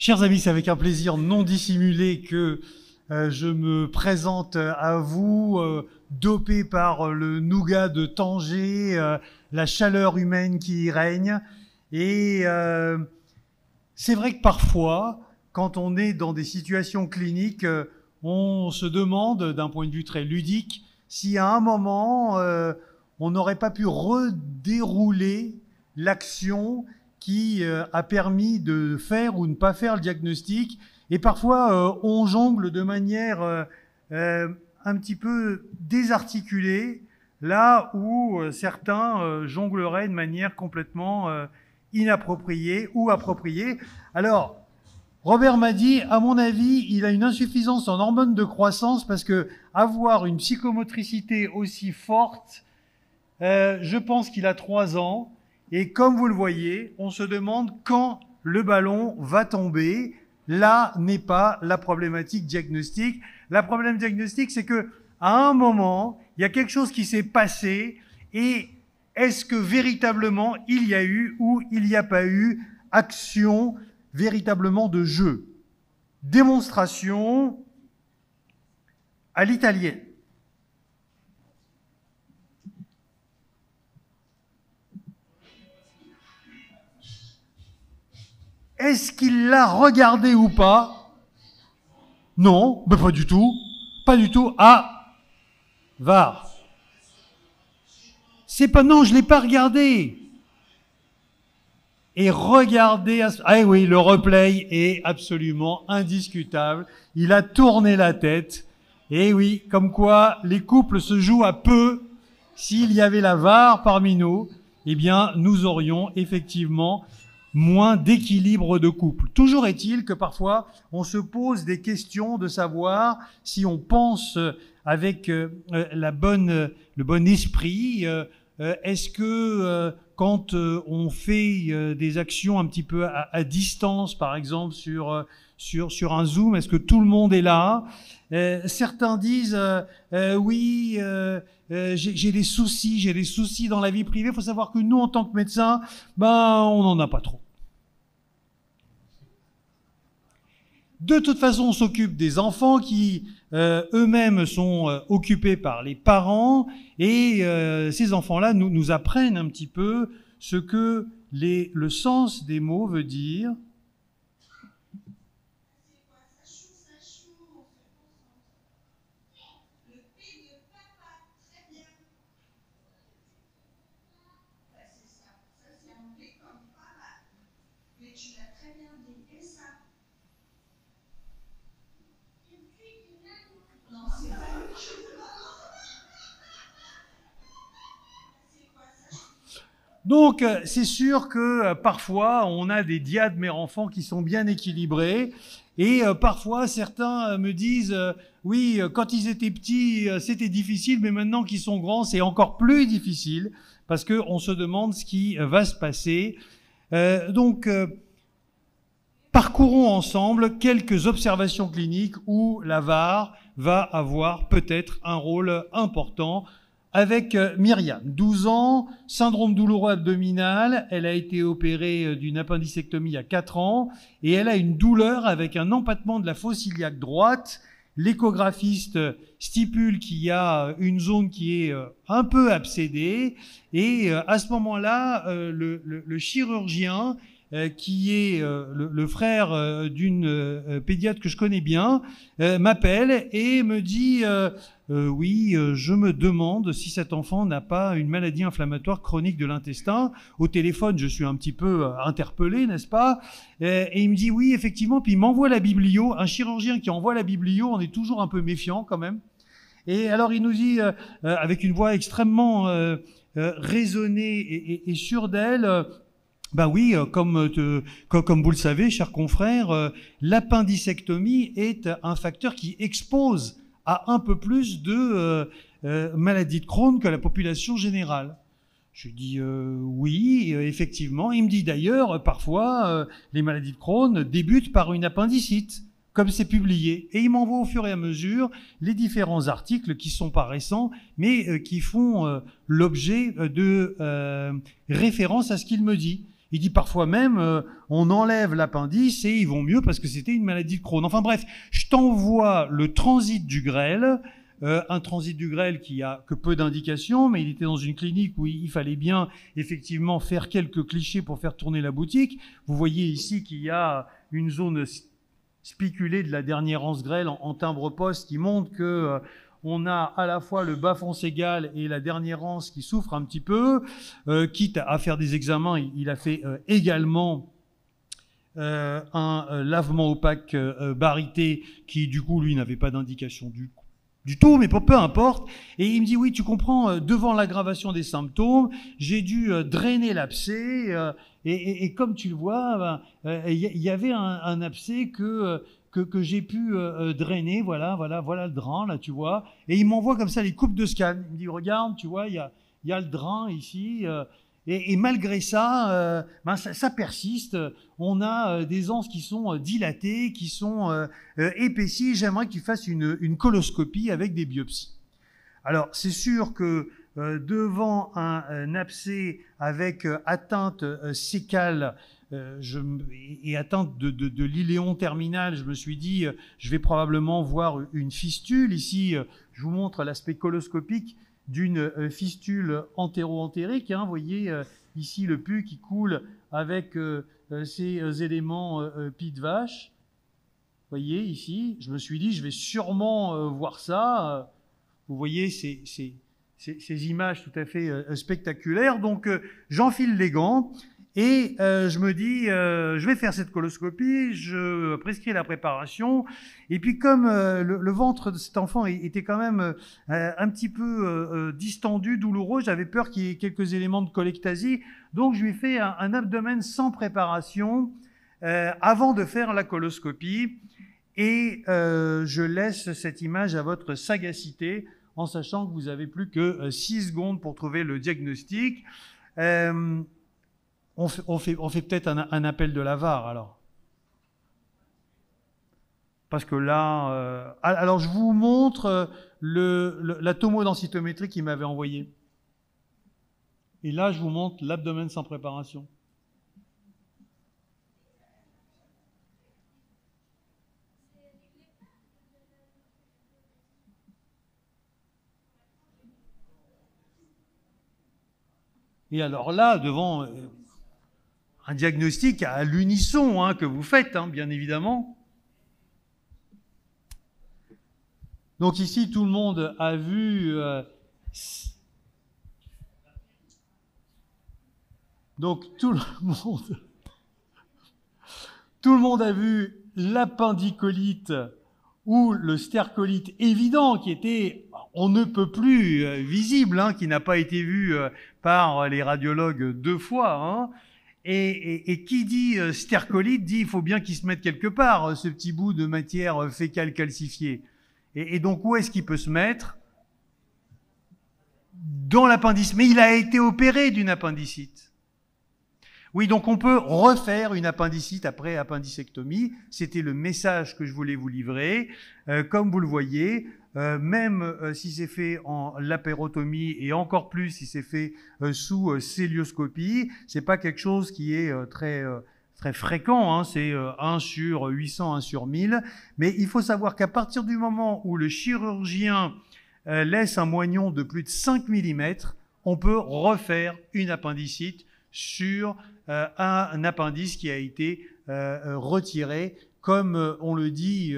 Chers amis, c'est avec un plaisir non dissimulé que euh, je me présente à vous, euh, dopé par euh, le nougat de Tanger, la chaleur humaine qui y règne. Et c'est vrai que parfois, quand on est dans des situations cliniques, on se demande, d'un point de vue très ludique, si à un moment, on n'aurait pas pu redérouler l'action qui euh, a permis de faire ou ne pas faire le diagnostic. Et parfois, euh, on jongle de manière euh, un petit peu désarticulée, là où certains jongleraient de manière complètement inappropriée ou appropriée. Alors, Robert m'a dit, à mon avis, il a une insuffisance en hormones de croissance parce que avoir une psychomotricité aussi forte, je pense qu'il a trois ans, et comme vous le voyez, on se demande quand le ballon va tomber. Là n'est pas la problématique diagnostique. La problématique diagnostique, c'est que à un moment, il y a quelque chose qui s'est passé et est-ce que véritablement il y a eu ou il n'y a pas eu action véritablement de jeu Démonstration à l'italienne. Est-ce qu'il l'a regardé ou pas Non, pas du tout. Pas du tout. Ah, var. C'est pas non, je l'ai pas regardé. Et regardez, ah oui, le replay est absolument indiscutable. Il a tourné la tête. Et oui, comme quoi les couples se jouent à peu. S'il y avait la VAR parmi nous, eh bien, nous aurions effectivement moins d'équilibre de couple. Toujours est-il que parfois on se pose des questions de savoir si on pense euh, avec euh, euh, la bonne, le bon esprit, est-ce que quand on fait des actions un petit peu à, distance, par exemple sur, sur, sur un Zoom, est-ce que tout le monde est là Certains disent oui, j'ai des soucis, j'ai des soucis dans la vie privée. Il faut savoir que nous, en tant que médecins, ben, on n'en a pas trop. De toute façon, on s'occupe des enfants qui euh, eux-mêmes sont euh, occupés par les parents et euh, ces enfants-là nous, nous apprennent un petit peu ce que le sens des mots veut dire Donc, euh, c'est sûr que euh, parfois, on a des mère enfants qui sont bien équilibrés. Et euh, parfois, certains me disent, oui, quand ils étaient petits, c'était difficile, mais maintenant qu'ils sont grands, c'est encore plus difficile, parce qu'on se demande ce qui va se passer. donc, parcourons ensemble quelques observations cliniques où la VAR va avoir peut-être un rôle important avec euh, Myriam, 12 ans, syndrome douloureux abdominal. Elle a été opérée euh, d'une appendicectomie à 4 ans et elle a une douleur avec un empattement de la fosse iliaque droite. L'échographiste euh, stipule qu'il y a une zone qui est un peu absédée et à ce moment-là, le chirurgien euh, qui est euh, le, frère euh, d'une pédiatre que je connais bien, m'appelle et me dit oui, je me demande si cet enfant n'a pas une maladie inflammatoire chronique de l'intestin. Au téléphone, je suis un petit peu interpellé, n'est-ce pas et, il me dit oui, effectivement, puis il m'envoie la biblio. Un chirurgien qui envoie la biblio, on est toujours un peu méfiant quand même. Et alors il nous dit, avec une voix extrêmement raisonnée et, et, et sûre d'elle, bah oui, euh, euh, comme, vous le savez, chers confrères, euh, l'appendicectomie est un facteur qui expose à un peu plus de maladies de Crohn que la population générale. Je dis oui, effectivement. Il me dit d'ailleurs, parfois, les maladies de Crohn débutent par une appendicite, comme c'est publié. Et il m'envoie au fur et à mesure les différents articles qui sont pas récents, mais qui font l'objet de références à ce qu'il me dit. Il dit parfois même, euh, on enlève l'appendice et ils vont mieux parce que c'était une maladie de Crohn. Enfin bref, je t'envoie le transit du grêle, euh, un transit du grêle qui a que peu d'indications, mais il était dans une clinique où il, fallait bien effectivement faire quelques clichés pour faire tourner la boutique. Vous voyez ici qu'il y a une zone spiculée de la dernière anse grêle en, timbre-poste qui montre que... Euh, on a à la fois le bas-fond Ségal et la dernière anse qui souffre un petit peu, euh, quitte à faire des examens, il, a fait euh, également euh, un lavement opaque barité qui, du coup, lui, n'avait pas d'indication du, tout, mais peu importe. Et il me dit, oui, tu comprends, devant l'aggravation des symptômes, j'ai dû drainer l'abcès. Et, comme tu le vois, ben, il y, avait un, un abcès que que, que j'ai pu euh, euh, drainer. Voilà, voilà, voilà le drain, là, tu vois. Et il m'envoie comme ça les coupes de scan. Il me dit, regarde, tu vois, il y a, y a, le drain ici. Euh, et, malgré ben, ça, ça, persiste. On a des anses qui sont dilatées, qui sont épaissies. J'aimerais qu'il fasse une, coloscopie avec des biopsies. Alors, c'est sûr que devant un, un, abcès avec atteinte sécale, euh, je, et atteinte de, de, l'iléon terminal, je me suis dit, euh, je vais probablement voir une fistule. Ici, euh, je vous montre l'aspect coloscopique d'une fistule entéroentérique. entérique hein, vous voyez ici le pus qui coule avec ces éléments pieds de vache. Vous voyez ici, je me suis dit, je vais sûrement voir ça. Vous voyez ces images tout à fait spectaculaires. Donc j'enfile les gants et euh, je me dis, euh, je vais faire cette coloscopie, je prescris la préparation. Et puis comme euh, le, ventre de cet enfant était quand même un petit peu distendu, douloureux, j'avais peur qu'il y ait quelques éléments de collectasie. Donc je lui fais un, un abdomen sans préparation avant de faire la coloscopie. Et je laisse cette image à votre sagacité en sachant que vous avez plus que 6 secondes pour trouver le diagnostic on fait, peut-être un, appel de l'avare alors. Parce que là, euh, alors je vous montre euh, le, la tomodensitométrie qu'il m'avait envoyée. Et là, je vous montre l'abdomen sans préparation. Et alors là, devant, euh, un diagnostic à l'unisson hein, que vous faites, hein, bien évidemment. Donc ici, tout le monde a vu... Euh, donc tout le monde... Tout le monde a vu l'appendicolite ou le stercolite évident qui était on ne peut plus euh, visible, hein, qui n'a pas été vu euh, par les radiologues deux fois. Et, qui dit euh, stercolite dit il faut bien qu'il se mette quelque part, euh, ce petit bout de matière euh, fécale calcifiée. Et, et donc où est-ce qu'il peut se mettre Dans l'appendice. Mais il a été opéré d'une appendicite. Oui, donc on peut refaire une appendicite après appendicectomie. C'était le message que je voulais vous livrer. comme vous le voyez, euh, même euh, si c'est fait en lapérotomie et encore plus si c'est fait euh, sous célioscopie, c'est pas quelque chose qui est très fréquent, hein. c'est 1 sur 800, 1 sur 1000, mais il faut savoir qu'à partir du moment où le chirurgien laisse un moignon de plus de 5 mm, on peut refaire une appendicite sur un, appendice qui a été retiré, comme on le dit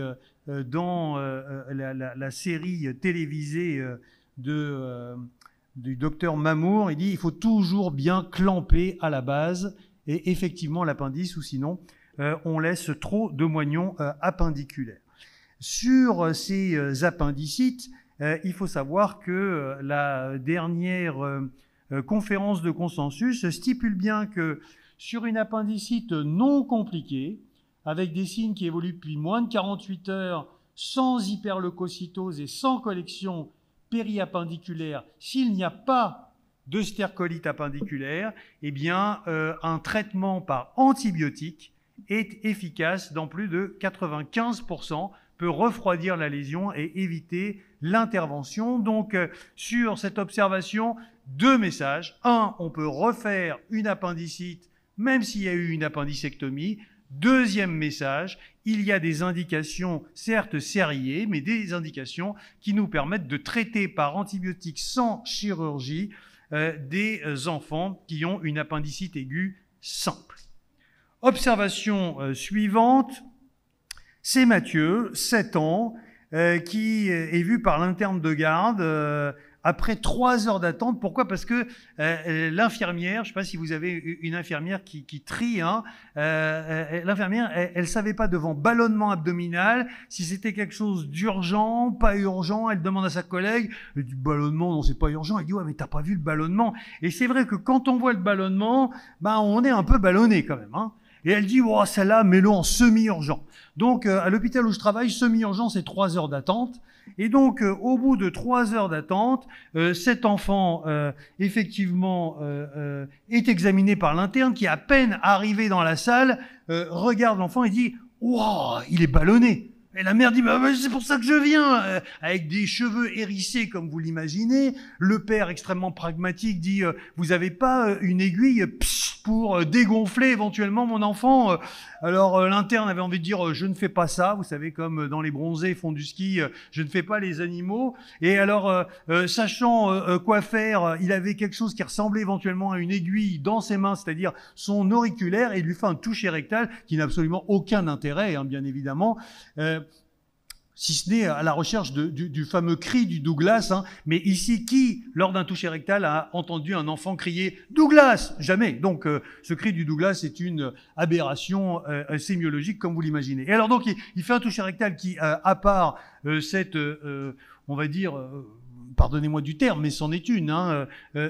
euh, dans euh, euh, la, série télévisée du docteur Mamour. Il dit il faut toujours bien clamper à la base et effectivement l'appendice, ou sinon on laisse trop de moignons appendiculaires. Sur ces appendicites, il faut savoir que la dernière conférence de consensus stipule bien que sur une appendicite non compliquée, avec des signes qui évoluent depuis moins de 48 heures, sans hyperleucocytose et sans collection périappendiculaire, s'il n'y a pas de stercolite appendiculaire, eh bien, euh, un traitement par antibiotique est efficace dans plus de 95%, peut refroidir la lésion et éviter l'intervention. Donc, euh, sur cette observation, deux messages. Un, on peut refaire une appendicite, même s'il y a eu une appendicectomie. Deuxième message, il y a des indications, certes sérieuses, mais des indications qui nous permettent de traiter par antibiotiques sans chirurgie euh, des euh, enfants qui ont une appendicite aiguë simple. Observation euh, suivante, c'est Mathieu, 7 ans, qui est vu par l'interne de garde après trois heures d'attente. Pourquoi Parce que euh, euh, l'infirmière, je ne sais pas si vous avez une infirmière qui, qui trie, hein, euh, l'infirmière, elle ne savait pas devant ballonnement abdominal si c'était quelque chose d'urgent, pas urgent. Elle demande à sa collègue du ballonnement, non, c'est pas urgent. Elle dit ouais, mais t'as pas vu le ballonnement. Et c'est vrai que quand on voit le ballonnement, bah, on est un peu ballonné quand même. Hein. Et elle dit, oh, celle-là, mets-le en semi-urgent. Donc, euh, à l'hôpital où je travaille, semi-urgent, c'est trois heures d'attente. Et donc, euh, au bout de trois heures d'attente, euh, cet enfant, effectivement, est examiné par l'interne qui, à peine arrivé dans la salle, regarde l'enfant et dit, oh, il est ballonné. Et la mère dit, bah, bah c'est pour ça que je viens, avec des cheveux hérissés comme vous l'imaginez. Le père, extrêmement pragmatique, dit, vous n'avez pas une aiguille pour euh, dégonfler éventuellement mon enfant. Euh, alors euh, l'interne avait envie de dire je ne fais pas ça, vous savez comme dans les bronzés font du ski, je ne fais pas les animaux. Et alors sachant quoi faire, il avait quelque chose qui ressemblait éventuellement à une aiguille dans ses mains, c'est-à-dire son auriculaire, et il lui fait un toucher rectal qui n'a absolument aucun intérêt, hein, bien évidemment si ce n'est à la recherche du, fameux cri du Douglas. Hein. Mais ici, qui, lors d'un toucher rectal, a entendu un enfant crier Douglas Jamais. Donc, euh, ce cri du Douglas est une aberration euh, sémiologique, comme vous l'imaginez. Et alors, donc, il, fait un toucher rectal qui, euh, à part cette, on va dire, pardonnez-moi du terme, mais c'en est une, hein, euh,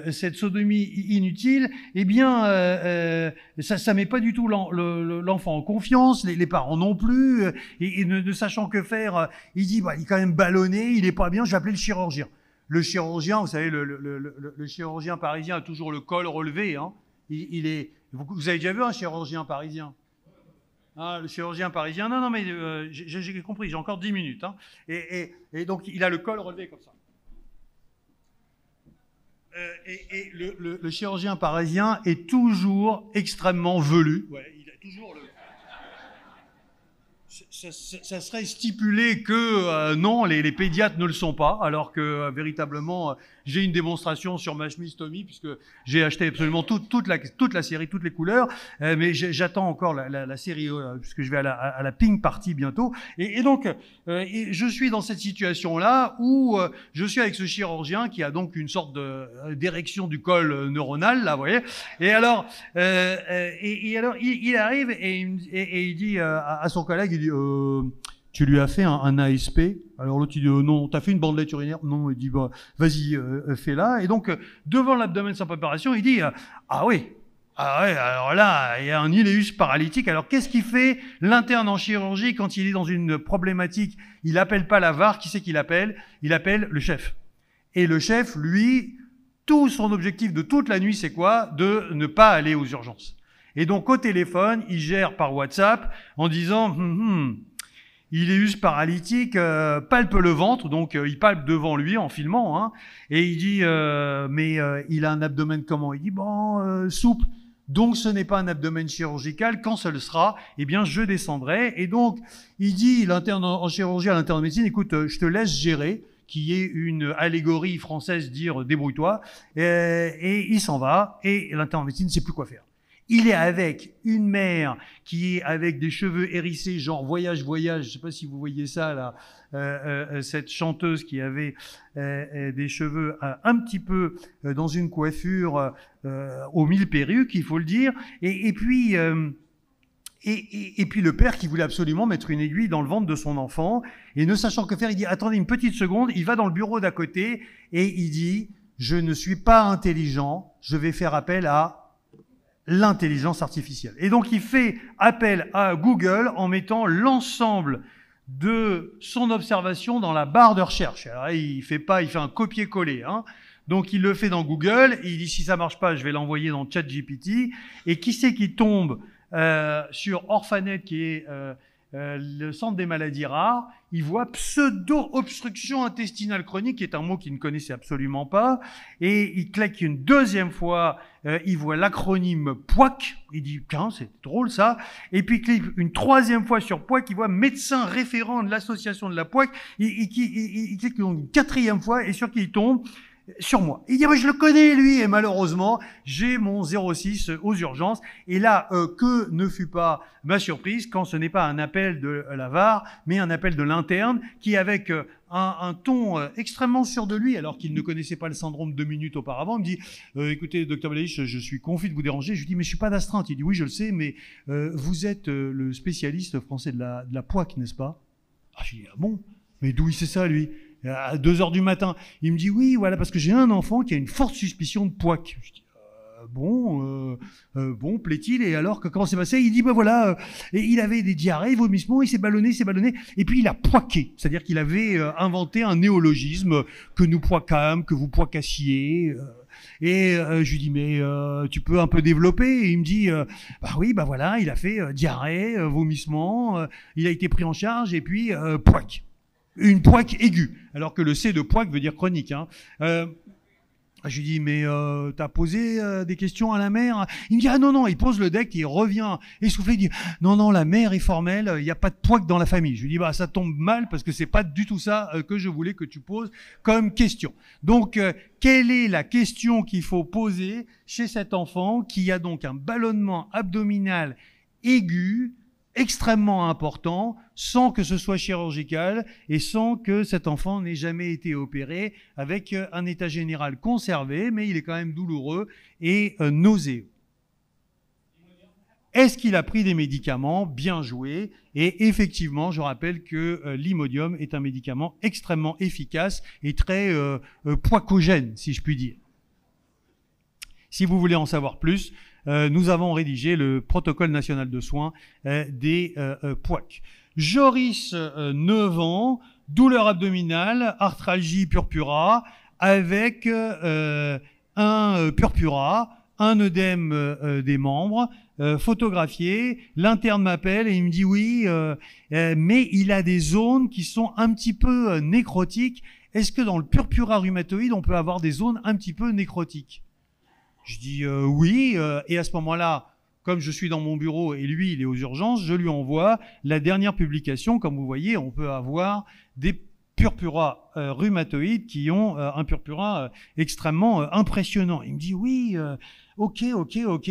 euh, cette sodomie inutile, eh bien, euh, ça ne met pas du tout l'enfant en, confiance, les, parents non plus, et, ne, sachant que faire, il dit, bah, il est quand même ballonné, il n'est pas bien, je vais appeler le chirurgien. Le chirurgien, vous savez, le, chirurgien parisien a toujours le col relevé. Hein. il, est, vous, avez déjà vu un chirurgien parisien ah, le chirurgien parisien, non, non, mais j'ai compris, j'ai encore 10 minutes. Hein. et, donc, il a le col relevé comme ça. Euh, et, le, chirurgien parisien est toujours extrêmement velu. Ouais, il a toujours le... ça, serait stipulé que euh, non, les, les, pédiatres ne le sont pas, alors que euh, véritablement j'ai une démonstration sur ma chemise Tommy, puisque j'ai acheté absolument toute, la, toute la série, toutes les couleurs. Euh, mais j'attends encore la, série, euh, puisque je vais à la, ping la Party bientôt. Et, donc, euh, je suis dans cette situation-là où je suis avec ce chirurgien qui a donc une sorte d'érection du col neuronal, là, vous voyez. Et alors, et, alors il, arrive et, il dit à, son collègue, il dit tu lui as fait un, ASP. Alors l'autre, il dit, euh, non, t'as fait une bandelette urinaire Non, il dit, bah, vas-y, euh, euh, fais-la. Et donc, devant l'abdomen sans préparation, il dit, ah oui, ah ouais, alors là, il y a un iléus paralytique. Alors qu'est-ce qu'il fait l'interne en chirurgie quand il est dans une problématique Il appelle pas la VAR, qui c'est qu'il appelle Il appelle le chef. Et le chef, lui, tout son objectif de toute la nuit, c'est quoi De ne pas aller aux urgences. Et donc au téléphone, il gère par WhatsApp en disant, hum, hum, il est juste paralytique, euh, palpe le ventre, donc euh, il palpe devant lui en filmant, hein, et il dit, euh, mais il a un abdomen comment Il dit, bon, souple, donc ce n'est pas un abdomen chirurgical, quand ce le sera, eh bien je descendrai. Et donc, il dit, l'interne en chirurgie, à l'interne médecine, écoute, je te laisse gérer, qui est une allégorie française, dire débrouille-toi, et, il s'en va, et l'interne médecine ne sait plus quoi faire. Il est avec une mère qui est avec des cheveux hérissés, genre voyage, voyage. Je sais pas si vous voyez ça là, euh, euh, euh, cette chanteuse qui avait des cheveux un petit peu dans une coiffure aux mille perruques, il faut le dire. Et, puis. et, puis le père qui voulait absolument mettre une aiguille dans le ventre de son enfant, et ne sachant que faire, il dit, attendez une petite seconde, il va dans le bureau d'à côté, et il dit, je ne suis pas intelligent, je vais faire appel à l'intelligence artificielle. Et donc il fait appel à Google en mettant l'ensemble de son observation dans la barre de recherche. il fait pas, il fait un copier-coller. Hein. Donc il le fait dans Google, il dit si ça marche pas, je vais l'envoyer dans ChatGPT. Et qui c'est qui tombe euh, sur Orphanet, qui est euh, euh, le Centre des maladies rares, il voit pseudo-obstruction intestinale chronique, qui est un mot qu'il ne connaissait absolument pas, et il claque une deuxième fois, euh, il voit l'acronyme POAC il dit, tiens, c'est drôle ça, et puis clique une troisième fois sur POAC il voit médecin référent de l'association de la POAC il, il, il, il clique une quatrième fois, et sur qui il tombe, sur moi. Il dit, mais je le connais, lui, et malheureusement, j'ai mon 06 euh, aux urgences. Et là, euh, que ne fut pas ma surprise quand ce n'est pas un appel de la VAR, mais un appel de l'interne, qui, avec euh, un, ton extrêmement sûr de lui, alors qu'il ne connaissait pas le syndrome deux minutes auparavant, me dit, écoutez, docteur Belaïch, je suis confus de vous déranger. Je lui dis, mais je suis pas d'astreinte. Il dit, oui, je le sais, mais vous êtes le spécialiste français de la, de la n'est-ce pas ah, Je lui dis, ah bon Mais d'où il sait ça, lui à 2 heures du matin. Il me dit oui, voilà, parce que j'ai un enfant qui a une forte suspicion de poic. Je dis, euh, bon, euh, euh, bon, plaît-il Et alors, que, comment c'est passé Il dit, ben voilà, il avait des diarrhées, vomissements, il s'est ballonné, s'est ballonné, et puis il a poiqué. C'est-à-dire qu'il avait inventé un néologisme que nous poicâmes, que vous poicassiez. Et je lui dis mais tu peux un peu développer Et il me dit bah oui bah voilà il a fait diarrhée, vomissements, il a été pris en charge et puis poic une poique aiguë, alors que le C de poique veut dire chronique. Hein. Euh, je lui dis, mais euh, t'as posé euh, des questions à la mère Il me dit, ah non, non, il pose le deck, il revient essoufflé, il dit, non, non, la mère est formelle, il n'y a pas de poique dans la famille. Je lui dis, bah ça tombe mal parce que c'est pas du tout ça euh, que je voulais que tu poses comme question. Donc, quelle est la question qu'il faut poser chez cet enfant qui a donc un ballonnement abdominal aigu extrêmement important sans que ce soit chirurgical et sans que cet enfant n'ait jamais été opéré avec euh, un état général conservé, mais il est quand même douloureux et euh, nauséeux. Est-ce qu'il a pris des médicaments Bien joué. Et effectivement, je rappelle que euh, l'imodium est un médicament extrêmement efficace et très poicogène, si je puis dire. Si vous voulez en savoir plus, euh, nous avons rédigé le protocole national de soins euh, des euh, POIC. Joris, 9 ans, douleur abdominale, arthralgie purpura, avec un purpura, un œdème des membres, photographié. L'interne m'appelle et il me dit oui, mais il a des zones qui sont un petit peu nécrotiques. Est-ce que dans le purpura rhumatoïde, on peut avoir des zones un petit peu nécrotiques je dis euh, oui. Euh, et à ce moment-là, comme je suis dans mon bureau et lui, il est aux urgences, je lui envoie la dernière publication. Comme vous voyez, on peut avoir des purpuras euh, rhumatoïdes qui ont euh, un purpura euh, extrêmement impressionnant. Il me dit oui, ok, ok, ok.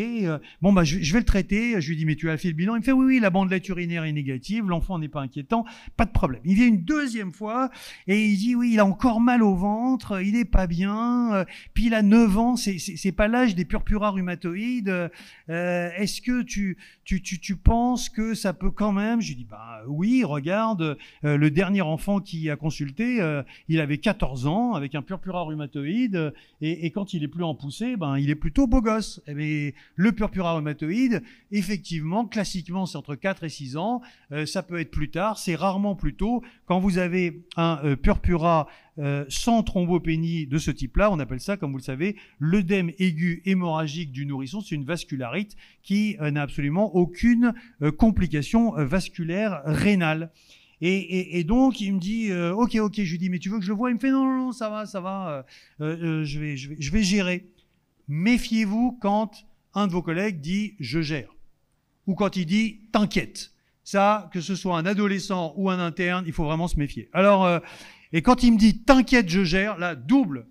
bon bah je, vais le traiter. Je lui dis mais tu as fait le bilan. Il me fait oui, oui, la bande urinaire est négative. L'enfant n'est pas inquiétant, pas de problème. Il vient une deuxième fois et il dit oui, il a encore mal au ventre, il n'est pas bien. puis il a 9 ans, c'est pas l'âge des purpuras rhumatoïdes. Est-ce que tu, tu, penses que ça peut quand même Je lui dis bah oui, regarde, le dernier enfant qui a consulté, il avait 14 ans avec un purpura rhumatoïde euh, et, quand il est plus en poussée, ben, il est plutôt beau gosse. Mais eh le purpura rhumatoïde, effectivement, classiquement, c'est entre 4 et 6 ans. Euh, ça peut être plus tard, c'est rarement plus tôt. Quand vous avez un euh, purpura sans thrombopénie de ce type-là, on appelle ça, comme vous le savez, l'œdème aigu hémorragique du nourrisson. C'est une vascularite qui n'a absolument aucune complication vasculaire rénale. Et, et, et, donc, il me dit, euh, ok, ok, je lui dis, mais tu veux que je le voie Il me fait, non, non, non, ça va, ça va, euh, euh, je, vais, je, vais, je vais gérer. Méfiez-vous quand un de vos collègues dit, je gère. Ou quand il dit, t'inquiète. Ça, que ce soit un adolescent ou un interne, il faut vraiment se méfier. Alors, et quand il me dit, t'inquiète, je gère, là, double,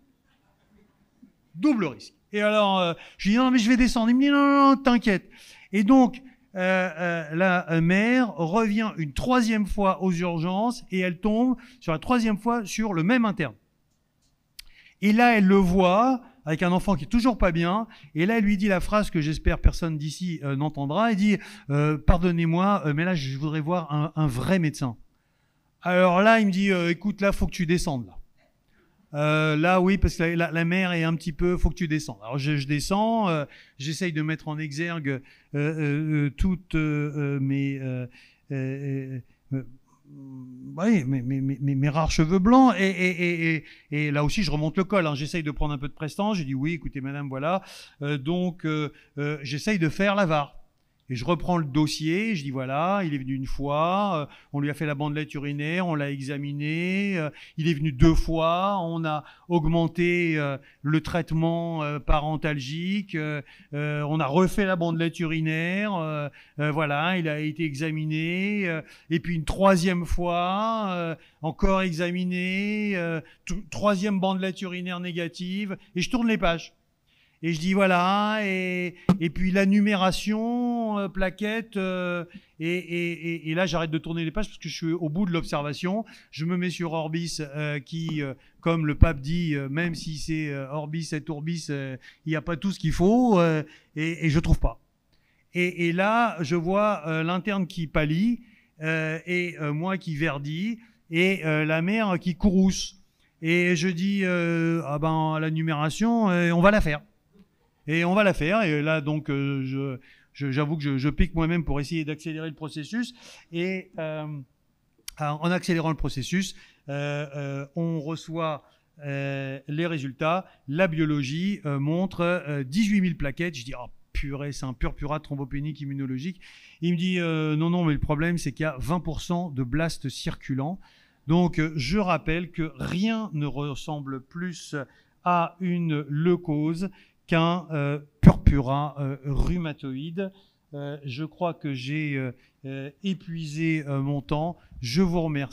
double risque. Et alors, je lui dis, non, mais je vais descendre. Il me dit, non, non, non t'inquiète. Et donc, euh, euh, la euh, mère revient une troisième fois aux urgences et elle tombe sur la troisième fois sur le même interne. Et là, elle le voit avec un enfant qui est toujours pas bien. Et là, elle lui dit la phrase que j'espère personne d'ici n'entendra. Elle dit Pardonnez-moi, mais là, je voudrais voir un, un, vrai médecin. Alors là, il me dit Écoute, là, faut que tu descendes. Là. Euh, là, oui, parce que la, la, mer est un petit peu. Faut que tu descends. Alors, je, descends. Euh, j'essaye de mettre en exergue toutes mes, oui, mes, rares cheveux blancs. Et, là aussi, je remonte le col. Hein. J'essaye de prendre un peu de prestance. J'ai dit oui, écoutez, madame, voilà. Euh, donc, j'essaye de faire l'avare. Et je reprends le dossier, je dis voilà, il est venu une fois, euh, on lui a fait la bandelette urinaire, on l'a examiné, euh, il est venu deux fois, on a augmenté euh, le traitement parentalgique, on a refait la bandelette urinaire, voilà, il a été examiné, et puis une troisième fois, encore examiné, troisième bandelette urinaire négative, et je tourne les pages. Et je dis voilà, et, et puis la numération, euh, plaquette, euh, et, et, et, là j'arrête de tourner les pages parce que je suis au bout de l'observation. Je me mets sur Orbis euh, qui, comme le pape dit, même si c'est Orbis et Tourbis, il n'y a pas tout ce qu'il faut, et, je trouve pas. Et, là, je vois l'interne qui pâlit, et moi qui verdis, et la mère qui courrouce. Et je dis, ah ben la numération, on va la faire. Et on va la faire. Et là, donc, euh, je, j'avoue que je, pique moi-même pour essayer d'accélérer le processus. Et euh, en accélérant le processus, euh, on reçoit les résultats. La biologie montre 18 000 plaquettes. Je dis, oh, purée, c'est un pur purat thrombopénique immunologique. Il me dit, non, non, mais le problème, c'est qu'il y a 20% de blastes circulants. Donc, je rappelle que rien ne ressemble plus à une leucose qu'un euh, purpura euh, rhumatoïde. Euh, je crois que j'ai épuisé mon temps. Je vous remercie.